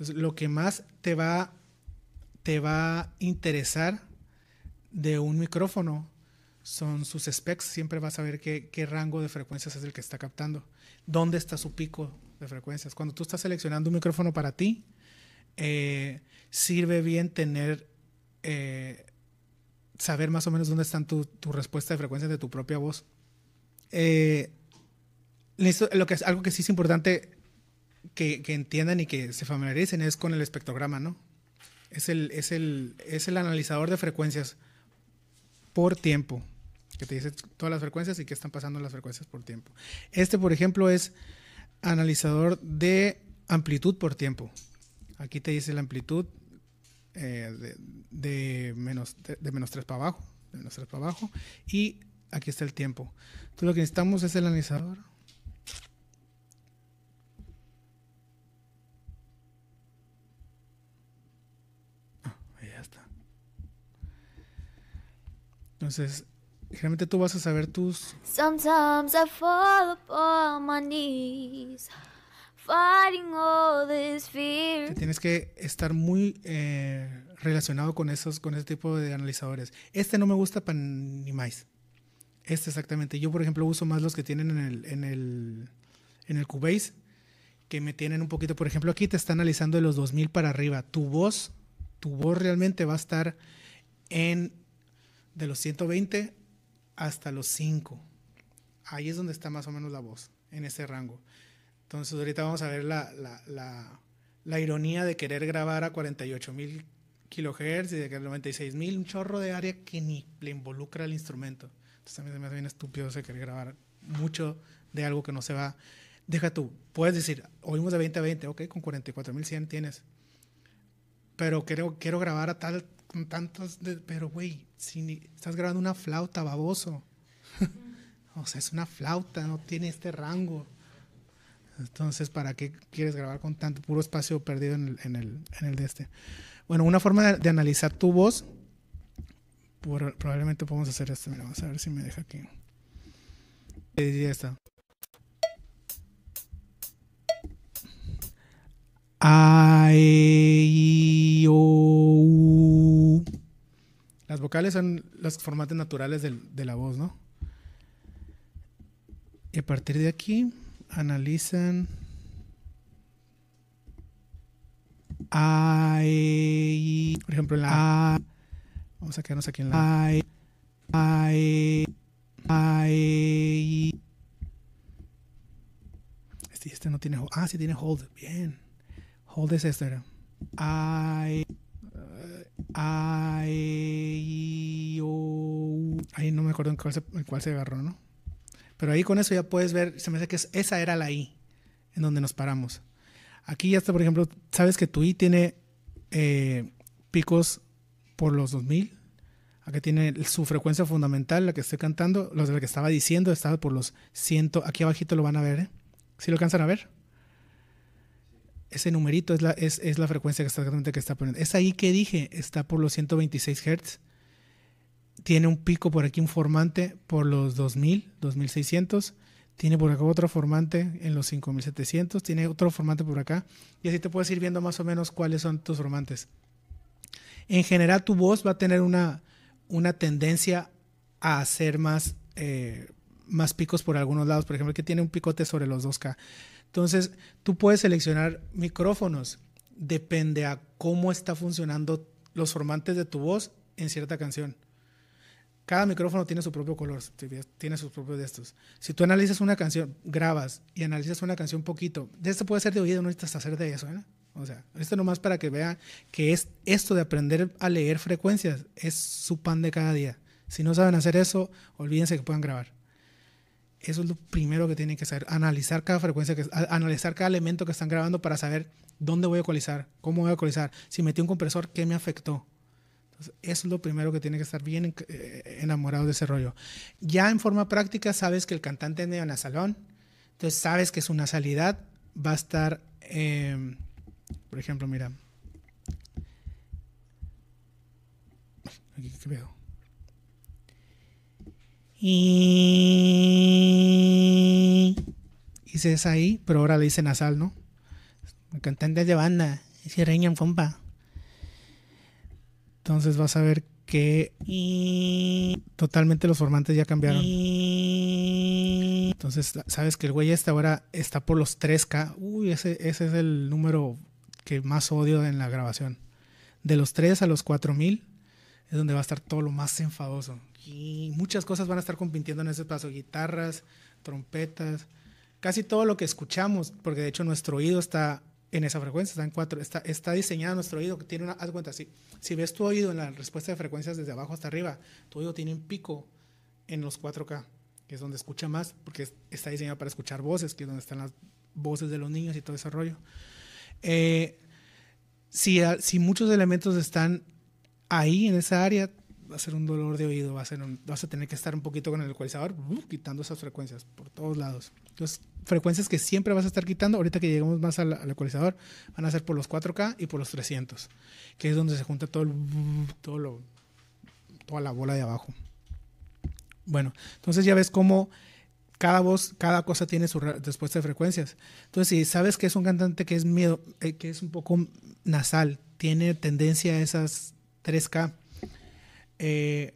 Entonces, lo que más te va, te va a interesar de un micrófono son sus specs. Siempre vas a ver qué, rango de frecuencias es el que está captando, dónde está su pico de frecuencias. Cuando tú estás seleccionando un micrófono para ti, eh, sirve bien tener, eh, saber más o menos dónde están tu, tu respuesta de frecuencias de tu propia voz. Eh, lo que es, algo que sí es importante que, entiendan y que se familiaricen es con el espectrograma, ¿no? Es el, es el, es el analizador de frecuencias por tiempo, que te dice todas las frecuencias y qué están pasando las frecuencias por tiempo. Este, por ejemplo, es analizador de amplitud por tiempo. Aquí te dice la amplitud eh, de, menos, de, menos 3 para abajo, menos 3 para abajo, y aquí está el tiempo. Entonces lo que necesitamos es el analizador Entonces, generalmente tú vas a saber tus. Sometimes I tienes que estar muy eh, relacionado con esos, con ese tipo de analizadores. Este no me gusta para ni más. Este exactamente. Yo, por ejemplo, uso más los que tienen en el, en el, en Cubase, que me tienen un poquito. Por ejemplo, aquí te está analizando de los 2000 para arriba. Tu voz, tu voz realmente va a estar en de los 120 hasta los 5. Ahí es donde está más o menos la voz, en ese rango. Entonces ahorita vamos a ver la, la, la, ironía de querer grabar a 48 mil kilohertz y de que 96 mil, un chorro de área que ni le involucra al instrumento. Entonces también se me hace bien estúpido ese querer grabar mucho de algo que no se va. Deja tú, puedes decir, oímos de 20 a 20, ok, con 44 mil 100 tienes. Pero quiero, quiero grabar a tal con tantos, pero güey, si estás grabando una flauta, baboso. o sea, es una flauta, no tiene este rango. Entonces, ¿para qué quieres grabar con tanto puro espacio perdido en el, en el, de este? Bueno, una forma de, analizar tu voz, probablemente podemos hacer esto. Mira, vamos a ver si me deja aquí. Y eh, ya está. ay son los formatos naturales de la voz, ¿no? Y a partir de aquí analizan ay e, Por ejemplo, en la Vamos a quedarnos aquí en la e, e, este, este, no tiene hold. Ah, sí tiene hold. Bien. Hold es este. ay Ahí, ahí no me acuerdo en cuál, se, agarró, ¿no? Pero ahí con eso ya puedes ver, se me hace que esa era la I en donde nos paramos. Aquí ya está, por ejemplo, sabes que tu I tiene eh, picos por los 2000. Aquí tiene su frecuencia fundamental, la que estoy cantando, la que estaba diciendo, estaba por los 100. Aquí abajito lo van a ver, ¿eh? lo alcanzan a ver? ese numerito es la, es, la frecuencia exactamente que está poniendo. Es ahí que dije, está por los 126 Hz. Tiene un pico por aquí, un formante por los 2000, 2600. Tiene por acá otro formante en los 5700. Tiene otro formante por acá. Y así te puedes ir viendo más o menos cuáles son tus formantes. En general, tu voz va a tener una, una tendencia a hacer más, eh, más picos por algunos lados. Por ejemplo, que tiene un picote sobre los 2K. Entonces, tú puedes seleccionar micrófonos, depende a cómo está funcionando los formantes de tu voz en cierta canción. Cada micrófono tiene su propio color, tiene sus propios de estos. Si tú analizas una canción, grabas y analizas una canción poquito, de esto puede ser de oído, no necesitas hacer de eso, ¿eh? O sea, esto nomás para que vean que es esto de aprender a leer frecuencias es su pan de cada día. Si no saben hacer eso, olvídense que puedan grabar. Eso es lo primero que tienen que saber, analizar cada frecuencia, que, analizar cada elemento que están grabando para saber dónde voy a ecualizar, cómo voy a ecualizar, si metí un compresor, qué me afectó. eso es lo primero que tiene que estar bien eh, enamorado de ese rollo. Ya en forma práctica sabes que el cantante el salón, entonces sabes que su nasalidad va a estar, em, por ejemplo, mira, aquí, ¿qué veo? Y es ahí, pero ahora le dicen nasal, ¿no? cantante de banda, si reñan pompa. Entonces vas a ver que totalmente los formantes ya cambiaron. Entonces, sabes que el güey este ahora está por los 3K. Uy, ese, ese es el número que más odio en la grabación. De los 3 a los 4000 es donde va a estar todo lo más enfadoso. Y muchas cosas van a estar compitiendo en ese paso: guitarras, trompetas, casi todo lo que escuchamos, porque de hecho nuestro oído está en esa frecuencia, está en cuatro, está, diseñado nuestro oído, que tiene una, haz cuenta, si, si ves tu oído en la respuesta de frecuencias desde abajo hasta arriba, tu oído tiene un pico en los 4K, que es donde escucha más, porque está diseñado para escuchar voces, que es donde están las voces de los niños y todo ese rollo. Eh, si, si muchos elementos están ahí en esa área, va a ser un dolor de oído, va a ser vas a tener que estar un poquito con el ecualizador, uh, quitando esas frecuencias por todos lados. Entonces, frecuencias que siempre vas a estar quitando, ahorita que lleguemos más al, ecualizador, van a ser por los 4K y por los 300, que es donde se junta todo, el, todo lo, toda la bola de abajo. Bueno, entonces ya ves cómo cada voz, cada cosa tiene su respuesta de frecuencias. Entonces, si sabes que es un cantante que es miedo, eh, que es un poco nasal, tiene tendencia a esas 3K, eh,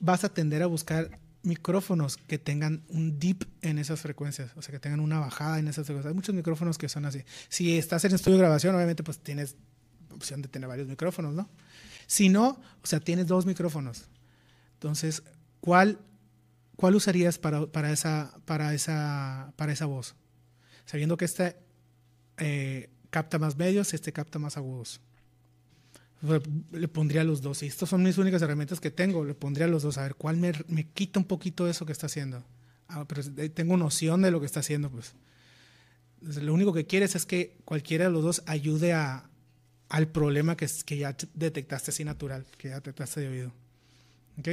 vas a tender a buscar micrófonos que tengan un dip en esas frecuencias, o sea, que tengan una bajada en esas frecuencias. Hay muchos micrófonos que son así. Si estás en estudio de grabación, obviamente, pues tienes opción de tener varios micrófonos, ¿no? Si no, o sea, tienes dos micrófonos. Entonces, ¿cuál, cuál usarías para, para, esa, para, esa, para esa voz? Sabiendo que este capta más medios, este capta más agudos le pondría los dos. Y estas son mis únicas herramientas que tengo. Le pondría los dos. A ver, ¿cuál me, me quita un poquito de eso que está haciendo? Ah, pero tengo noción de lo que está haciendo, pues. lo único que quieres es que cualquiera de los dos ayude a, al problema que, que ya detectaste así natural, que ya detectaste de oído. ¿Ok?